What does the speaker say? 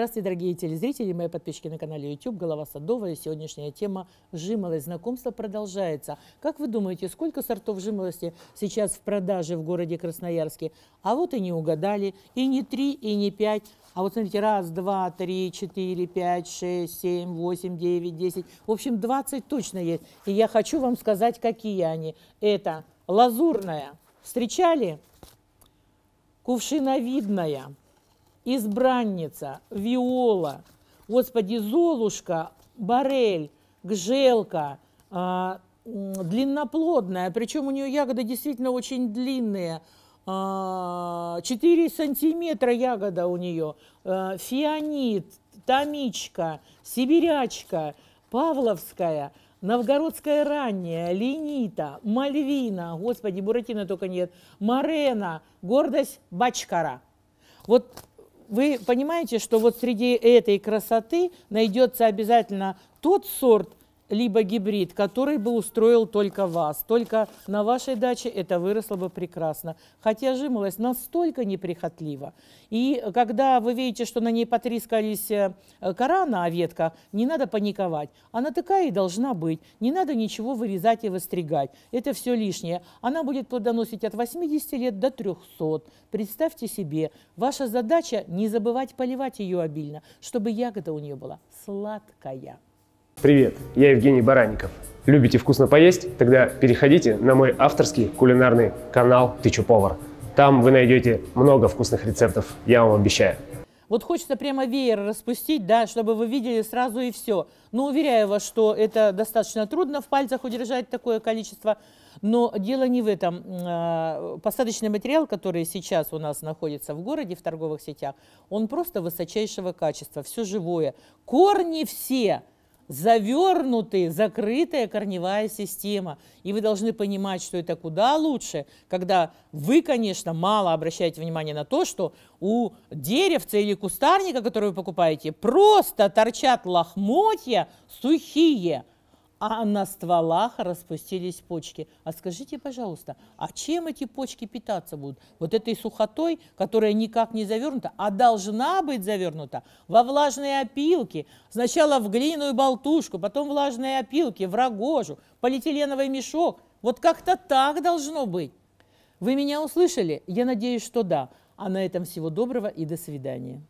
Здравствуйте, дорогие телезрители, мои подписчики на канале YouTube «Голова садовая». Сегодняшняя тема жимолость. Знакомство продолжается. Как вы думаете, сколько сортов жимолости сейчас в продаже в городе Красноярске? А вот и не угадали. И не три, и не пять. А вот смотрите, раз, два, три, четыре, пять, шесть, семь, восемь, девять, десять. В общем, двадцать точно есть. И я хочу вам сказать, какие они. Это лазурная. Встречали? Кувшиновидная избранница, виола, господи, золушка, барель, гжелка, а, длинноплодная, причем у нее ягоды действительно очень длинные, 4 а, сантиметра ягода у нее, а, фианит, томичка, сибирячка, павловская, новгородская ранняя, ленита, мальвина, господи, буратино только нет, марена, гордость бачкара. Вот вы понимаете, что вот среди этой красоты найдется обязательно тот сорт либо гибрид, который бы устроил только вас. Только на вашей даче это выросло бы прекрасно. Хотя жимолость настолько неприхотлива. И когда вы видите, что на ней потрескались э, кора на а ветка, не надо паниковать. Она такая и должна быть. Не надо ничего вырезать и выстригать. Это все лишнее. Она будет плодоносить от 80 лет до 300. Представьте себе, ваша задача не забывать поливать ее обильно, чтобы ягода у нее была сладкая. Привет, я Евгений Баранников. Любите вкусно поесть? Тогда переходите на мой авторский кулинарный канал «Ты повар?». Там вы найдете много вкусных рецептов, я вам обещаю. Вот хочется прямо веер распустить, да, чтобы вы видели сразу и все. Но ну, уверяю вас, что это достаточно трудно в пальцах удержать такое количество. Но дело не в этом. А, посадочный материал, который сейчас у нас находится в городе, в торговых сетях, он просто высочайшего качества, все живое. Корни все Завернутая, закрытая корневая система. И вы должны понимать, что это куда лучше, когда вы, конечно, мало обращаете внимание на то, что у деревца или кустарника, который вы покупаете, просто торчат лохмотья сухие – а на стволах распустились почки. А скажите, пожалуйста, а чем эти почки питаться будут? Вот этой сухотой, которая никак не завернута, а должна быть завернута во влажные опилки, сначала в глиняную болтушку, потом влажные опилки, в рогожу, полиэтиленовый мешок. Вот как-то так должно быть. Вы меня услышали? Я надеюсь, что да. А на этом всего доброго и до свидания.